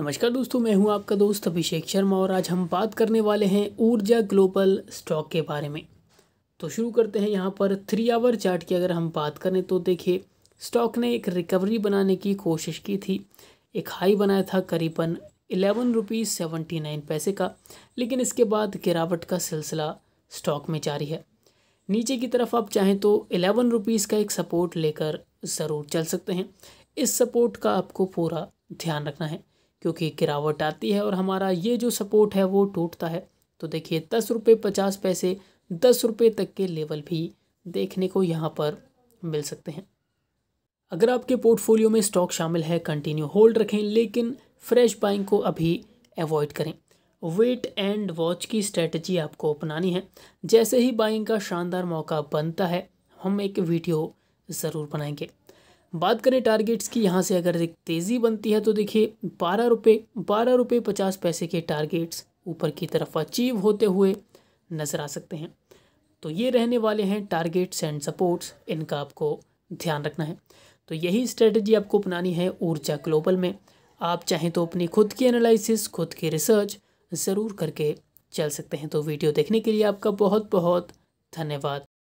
नमस्कार दोस्तों मैं हूं आपका दोस्त अभिषेक शर्मा और आज हम बात करने वाले हैं ऊर्जा ग्लोबल स्टॉक के बारे में तो शुरू करते हैं यहां पर थ्री आवर चार्ट की अगर हम बात करें तो देखिए स्टॉक ने एक रिकवरी बनाने की कोशिश की थी एक हाई बनाया था करीबन एलेवन रुपीज़ सेवेंटी नाइन पैसे का लेकिन इसके बाद गिरावट का सिलसिला स्टॉक में जारी है नीचे की तरफ आप चाहें तो एलेवन रुपीज़ का एक सपोर्ट लेकर ज़रूर चल सकते हैं इस सपोर्ट का आपको पूरा ध्यान रखना है क्योंकि गिरावट आती है और हमारा ये जो सपोर्ट है वो टूटता है तो देखिए दस रुपये पचास पैसे दस रुपये तक के लेवल भी देखने को यहाँ पर मिल सकते हैं अगर आपके पोर्टफोलियो में स्टॉक शामिल है कंटिन्यू होल्ड रखें लेकिन फ्रेश बाइंग को अभी अवॉइड करें वेट एंड वॉच की स्ट्रेटजी आपको अपनानी है जैसे ही बाइंग का शानदार मौका बनता है हम एक वीडियो ज़रूर बनाएंगे बात करें टारगेट्स की यहाँ से अगर एक तेज़ी बनती है तो देखिए बारह रुपये बारह रुपये पचास पैसे के टारगेट्स ऊपर की तरफ अचीव होते हुए नज़र आ सकते हैं तो ये रहने वाले हैं टारगेट्स एंड सपोर्ट्स इनका आपको ध्यान रखना है तो यही स्ट्रेटजी आपको अपनानी है ऊर्जा ग्लोबल में आप चाहें तो अपनी खुद की एनालिसिस खुद की रिसर्च ज़रूर करके चल सकते हैं तो वीडियो देखने के लिए आपका बहुत बहुत धन्यवाद